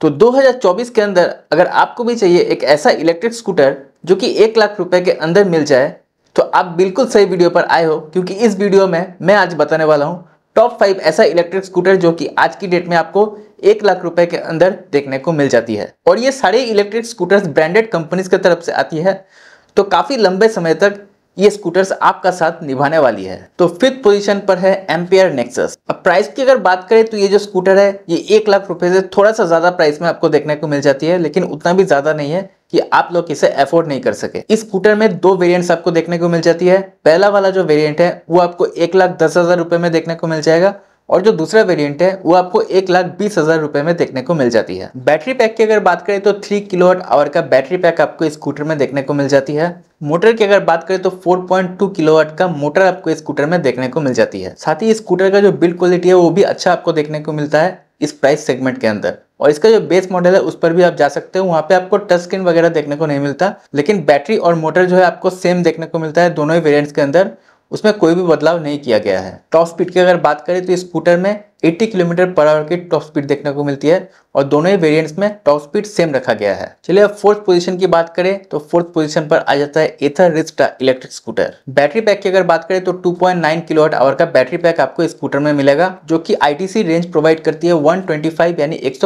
तो 2024 के अंदर अगर आपको भी चाहिए एक ऐसा इलेक्ट्रिक स्कूटर जो कि एक लाख रुपए के अंदर मिल जाए तो आप बिल्कुल सही वीडियो पर आए हो क्योंकि इस वीडियो में मैं आज बताने वाला हूँ टॉप फाइव ऐसा इलेक्ट्रिक स्कूटर जो कि आज की डेट में आपको एक लाख रुपए के अंदर देखने को मिल जाती है और ये सारे इलेक्ट्रिक स्कूटर्स ब्रांडेड कंपनीज की तरफ से आती है तो काफ़ी लंबे समय तक ये स्कूटर्स आपका साथ निभाने वाली है तो फिफ्थ पोजीशन पर है एम्पियर नेक्सस अब प्राइस की अगर बात करें तो ये जो स्कूटर है ये एक लाख रुपए से थोड़ा सा ज्यादा प्राइस में आपको देखने को मिल जाती है लेकिन उतना भी ज्यादा नहीं है कि आप लोग इसे अफोर्ड नहीं कर सके इस स्कूटर में दो वेरियंट आपको देखने को मिल जाती है पहला वाला जो वेरियंट है वो आपको एक लाख दस हजार रुपए में देखने को मिल जाएगा और जो दूसरा वेरिएंट है वो आपको एक लाख बीस हज़ार रुपए में देखने को मिल जाती है बैटरी पैक की अगर बात करें तो थ्री किलोवाट आवर का बैटरी पैक आपको स्कूटर में देखने को मिल जाती है मोटर की अगर बात करें तो 4.2 किलोवाट का मोटर आपको स्कूटर में देखने को मिल जाती है साथ ही स्कूटर का जो बिल्ड क्वालिटी है वो भी अच्छा आपको देखने को मिलता है इस प्राइस सेगमेंट के अंदर और इसका जो बेस मॉडल है उस पर भी आप जा सकते हो वहाँ पे आपको टच स्क्रीन वगैरह देखने को नहीं मिलता लेकिन बैटरी और मोटर जो है आपको सेम देखने को मिलता है दोनों ही वेरियंट्स के अंदर उसमें कोई भी बदलाव नहीं किया गया है टॉप स्पीड की अगर बात करें तो स्कूटर में 80 किलोमीटर पर आवर की टॉप स्पीड देखने को मिलती है और दोनों ही वेरिएंट्स में टॉप स्पीड सेम रखा गया है चलिए अब फोर्थ पोजीशन की बात करें तो फोर्थ पोजीशन पर आ जाता है Ather Rizta electric scooter battery pack की अगर बात करें तो 2.9 पॉइंट आवर का बैटरी पैक आपको स्कूटर में मिलेगा जो की आई रेंज प्रोवाइड करती है वन यानी एक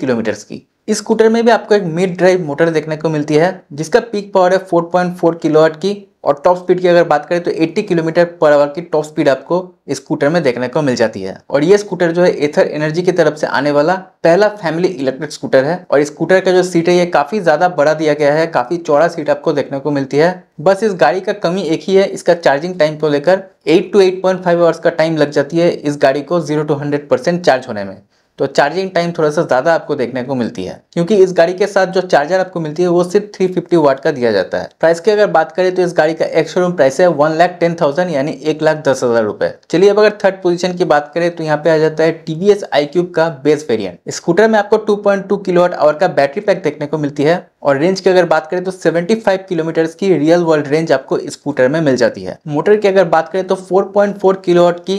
किलोमीटर की इस स्कूटर में भी आपको एक मिड ड्राइव मोटर देखने को मिलती है जिसका पीक पावर है 4.4 किलोवाट की और टॉप स्पीड की अगर बात करें तो 80 किलोमीटर पर आवर की टॉप स्पीड आपको स्कूटर में देखने को मिल जाती है और ये स्कूटर जो है एथर एनर्जी की तरफ से आने वाला पहला फैमिली इलेक्ट्रिक स्कूटर है और स्कूटर का जो सीट है ये काफ़ी ज़्यादा बड़ा दिया गया है काफ़ी चौड़ा सीट आपको देखने को मिलती है बस इस गाड़ी का कमी एक ही है इसका चार्जिंग टाइम को लेकर एट टू 8.5 आवर्स का टाइम लग जाती है इस गाड़ी को zero to hundred percent charge होने में तो चार्जिंग टाइम थोड़ा सा ज़्यादा आपको देखने को मिलती है क्योंकि इस गाड़ी के साथ जो चार्जर आपको मिलती है वो सिर्फ थ्री फिफ्टी वाट का दिया जाता है प्राइस की अगर बात करें तो इस गाड़ी का एक शोरूम प्राइस है वन लाख टेन थाउजेंड यानी एक लाख दस हज़ार रुपये चलिए अब अगर थर्ड पोजीशन की बात करें तो यहाँ पे आ जाता है टी वी आई क्यूब का बेस वेरियंट स्कूटर में आपको two point two kilowatt hour का बैटरी पैक देखने को मिलती है और रेंज की अगर बात करें तो फाइव किलोमीटर की रियल वर्ल्ड रेंज आपको स्कूटर में मिल जाती है मोटर की अगर बात करें तो किलो किलोवाट की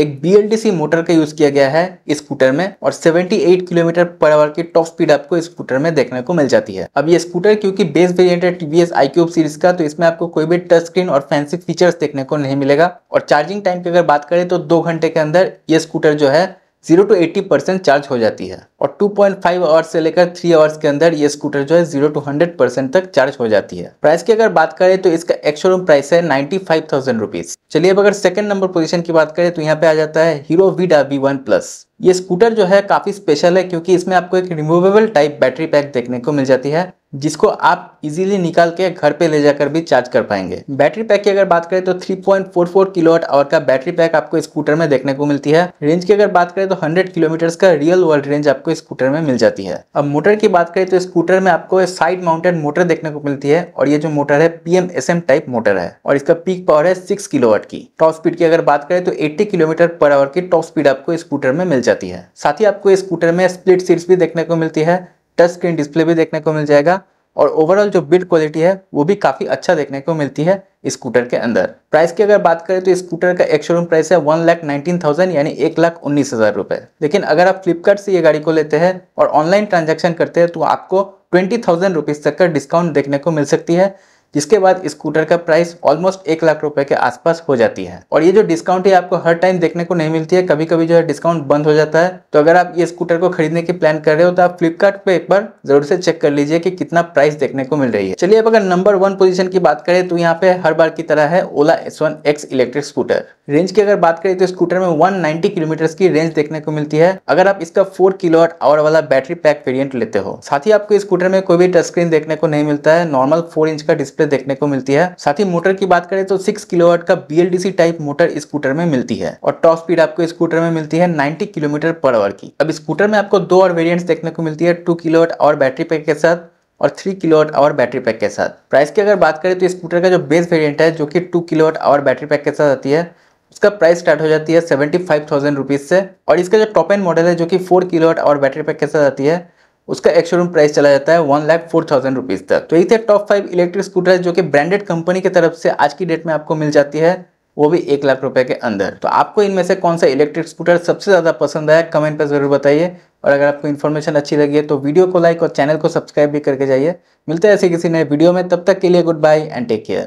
एक बी मोटर का यूज़ किया गया है स्कूटर में और 78 किलोमीटर पर आवर की टॉप स्पीड आपको स्कूटर में देखने को मिल जाती है अब ये स्कूटर क्योंकि बेस वेरिएंट है टीवीएस आईक्यूब सीरीज का तो इसमें आपको कोई भी टच स्क्रीन और फैंसी फीचर्स देखने को नहीं मिलेगा और चार्जिंग टाइम की अगर बात करें तो दो घंटे के अंदर ये स्कूटर जो है zero to eighty percent charge हो जाती है और टू पॉइंट फाइव आवर्स से लेकर थ्री आवर्स के अंदर ये स्कूटर जो है जीरो टू हंड्रेड परसेंट तक चार्ज हो जाती है प्राइस की अगर बात करें तो इसका एक्शोरूम प्राइस है नाइन्टी फाइव थाउजेंड रुपीज चलिए अब अगर सेकंड नंबर पोजीशन की बात करें तो यहाँ पे आ जाता है Hero Vida V one plus ये स्कूटर जो है काफी स्पेशल है क्योंकि इसमें आपको एक रिमूवेबल टाइप बैटरी पैक देखने को मिल जाती है जिसको आप इजीली निकाल के घर पे ले जाकर भी चार्ज कर पाएंगे बैटरी पैक की अगर बात करें तो 3.44 किलोवाट आवर का बैटरी पैक आपको स्कूटर में देखने को मिलती है रेंज की अगर बात करें तो 100 किलोमीटर्स का रियल वर्ल्ड रेंज आपको स्कूटर में मिल जाती है अब मोटर की बात करें तो स्कूटर में आपको साइड माउंटेड मोटर देखने को मिलती है और ये जो मोटर है पीएमएसएम टाइप मोटर है और इसका पीक पावर है सिक्स किलो की टॉप स्पीड की अगर बात करें तो एट्टी किलोमीटर पर आवर की टॉप स्पीड आपको स्कूटर में मिल जाती है साथ ही आपको स्कूटर में स्प्लिट सीट भी देखने को मिलती है टच स्क्रीन डिस्प्ले भी देखने को मिल जाएगा और ओवरऑल जो बिल्ड क्वालिटी है वो भी काफ़ी अच्छा देखने को मिलती है स्कूटर के अंदर प्राइस की अगर बात करें तो स्कूटर का एक शोरूम प्राइस है वन लाख नाइनटीन थाउजेंड यानी एक लाख उन्नीस हज़ार रुपए लेकिन अगर आप फ्लिपकार्ट से ये गाड़ी को लेते हैं और ऑनलाइन ट्रांजेक्शन करते हैं तो आपको ट्वेंटी थाउजेंड रुपीज़ तक का डिस्काउंट देखने को मिल सकती है जिसके बाद स्कूटर का प्राइस ऑलमोस्ट एक लाख रुपए के आसपास हो जाती है और ये जो डिस्काउंट है आपको हर टाइम देखने को नहीं मिलती है कभी कभी जो है डिस्काउंट बंद हो जाता है तो अगर आप ये स्कूटर को खरीदने की प्लान कर रहे हो तो आप फ्लिपकार्ट पे एक बार जरूर से चेक कर लीजिए कि कितना प्राइस देखने को मिल रही है चलिए अब अगर नंबर वन पोजिशन की बात करें तो यहाँ पे हर बार की तरह है Ola S electric scooter range की अगर बात करें तो स्कूटर में 190 किलोमीटर की रेंज देखने को मिलती है अगर आप इसका 4 किलोवाट आवर वाला बैटरी पैक वेरिएंट लेते हो साथ ही आपको स्कूटर में कोई भी टच स्क्रीन देखने को नहीं मिलता है नॉर्मल 4 इंच का डिस्प्ले देखने को मिलती है साथ ही मोटर की बात करें तो 6 किलोवाट का बी टाइप मोटर स्कूटर में मिलती है और टॉप स्पीड आपको स्कूटर में मिलती है नाइन्टी किलोमीटर पर आवर की अब स्कूटर में आपको दो और वेरियंट देखने को मिलती है two kilowatt hour battery pack के साथ और three kilowatt hour battery pack के साथ प्राइस की अगर बात करें तो स्कूटर का जो बेस वेरिएंट है जो कि two kilowatt hour battery pack के साथ आती है इसका प्राइस स्टार्ट हो जाती है सेवेंटी फाइव थाउजेंड रुपीज़ से और इसका जो टॉप एंड मॉडल है जो कि फोर किलो वाट और बैटरी पैक के साथ आती है उसका एक्शोरूम प्राइस चला जाता है one lakh four thousand rupees तक तो यही थे टॉप फाइव इलेक्ट्रिक स्कूटर जो कि ब्रांडेड कंपनी की तरफ से आज की डेट में आपको मिल जाती है वो भी एक लाख रुपए के अंदर तो आपको इनमें से कौन सा इलेक्ट्रिक स्कूटर सबसे ज़्यादा पसंद आया कमेंट पर ज़रूर बताइए और अगर आपको इन्फॉर्मेशन अच्छी लगी है तो वीडियो को लाइक और चैनल को सब्सक्राइब भी करके जाइए मिलते हैं ऐसे किसी नए वीडियो में तब तक के लिए goodbye and take care